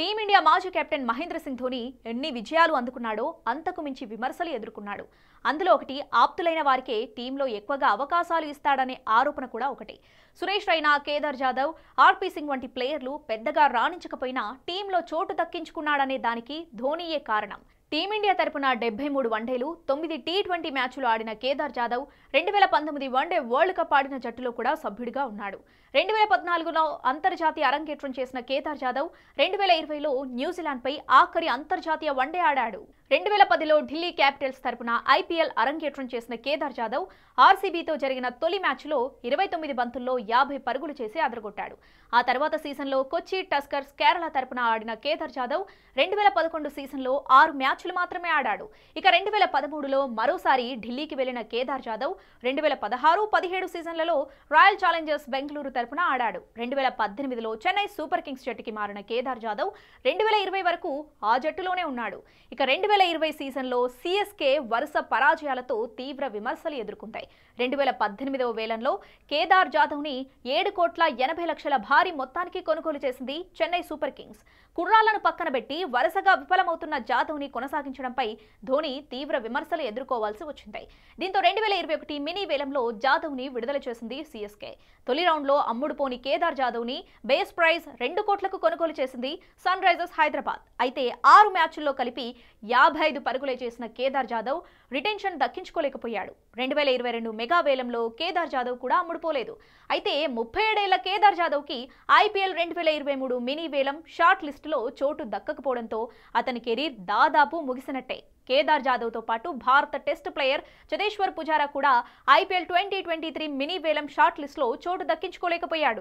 team India మాజీ captain Mahindra Singh Dhoni ఎన్ని విజయాలు అందుకున్నాడో అంతకు మించి విమర్శలు ఎదుర్కొన్నాడు అందులో ఒకటి ఆప్తులైన వారికే టీంలో ఎక్కువగా అవకాశాలు ఇస్తాడనే ఆరోపణ కూడా ఒకటి సురేష్ రైనా కేదార్ జాదవ్ ఆర్పీ సింగ్ వంటి ప్లేయర్లు పెద్దగా రాణించకపోయినా టీంలో చోటు దక్కించుకున్నాడనే దానికి ధోనీయే కారణం టీమిండియా తరపున డెబ్బై మూడు వన్డేలు తొమ్మిది టీ ట్వంటీ మ్యాచ్లు ఆడిన కేదార్ జాదవ్ రెండు వేల పంతొమ్మిది వన్డే వరల్డ్ కప్ ఆడిన జట్టులో కూడా సభ్యుడిగా ఉన్నాడు రెండు వేల పద్నాలుగులో అంతర్జాతీయ అరంగేట్రం చేసిన కేదార్ జాదవ్ రెండు వేల ఇరవైలో న్యూజిలాండ్పై ఆఖరి అంతర్జాతీయ వన్డే ఆడాడు రెండు వేల పదిలో ఢిల్లీ క్యాపిటల్స్ తరపున ఐపీఎల్ అరంగేట్రం చేసిన కేదార్ జాదవ్ ఆర్సీబీతో జరిగిన తొలి మ్యాచ్లో ఇరవై తొమ్మిది బంతుల్లో యాభై పరుగులు చేసి అదరగొట్టాడు ఆ తర్వాత సీజన్లో కొచ్చి టస్కర్స్ కేరళ తరపున ఆడిన కేదార్ జాదవ్ రెండు వేల పదకొండు సీజన్లో ఆరు మ్యాచ్ మ్యాచ్లు మాత్రమే ఆడాడు ఇక రెండు వేల పదమూడులో మరోసారి ఢిల్లీకి వెళ్లిన కేదార్ జాదవ్ రెండు వేల పదహారు పదిహేడు సీజన్లలో రాయల్ ఛాలెంజర్స్ బెంగళూరు తరఫున ఆడాడు రెండు వేల పద్దెనిమిదిలో చెన్నై సూపర్ కింగ్స్ జట్టుకి మారిన కేదార్ జాదవ్ రెండు వేల ఇరవై వరకు ఆ జట్టులోనే ఉన్నాడు ఇక రెండు వేల ఇరవై సీజన్లో సిఎస్కే వరుస పరాజయాలతో తీవ్ర విమర్శలు ఎదుర్కొంటాయి రెండు వేల పద్దెనిమిదవ వేలంలో కేదార్ జాదవ్ని ఏడు కోట్ల ఎనభై లక్షల భారీ మొత్తానికి కొనుగోలు చేసింది చెన్నై సూపర్ కింగ్స్ కుర్రాలను పక్కన పెట్టి వరుసగా విఫలమవుతున్న జాదవ్ని కొనసాగి కొనసాగించడంపై ధోని తీవ్ర విమర్శలు ఎదుర్కోవాల్సి వచ్చింది దీంతో రెండు వేల ఇరవై ఒకటి మినీ వేలంలో జాదవ్ ని విడుదల చేసింది సిఎస్కే తొలి రౌండ్ అమ్ముడు అమ్ముడుపోని కేదార్ జాదవ్ని బేస్ ప్రైజ్ రెండు కోట్లకు కొనుగోలు చేసింది సన్ రైజర్స్ హైదరాబాద్ అయితే ఆరు మ్యాచ్ల్లో కలిపి యాభై ఐదు పరుగులే చేసిన కేదార్ జాదవ్ రిటెన్షన్ దక్కించుకోలేకపోయాడు రెండు వేల ఇరవై రెండు మెగా వేలంలో కేదార్ జాదవ్ కూడా అమ్ముడుపోలేదు అయితే ముప్పై ఏడేళ్ల కేదార్ జాదవ్కి ఐపీఎల్ రెండు వేల ఇరవై మూడు మినీ వేలం షార్ట్ లిస్టులో చోటు దక్కకపోవడంతో అతని కెరీర్ దాదాపు ముగిసినట్టే కేదార్ జాదవ్తో పాటు భారత టెస్ట్ ప్లేయర్ చతేశ్వర్ పుజారా కూడా IPL twenty twenty three mini వేలం షార్ట్ లిస్ట్లో చోటు దక్కించుకోలేకపోయాడు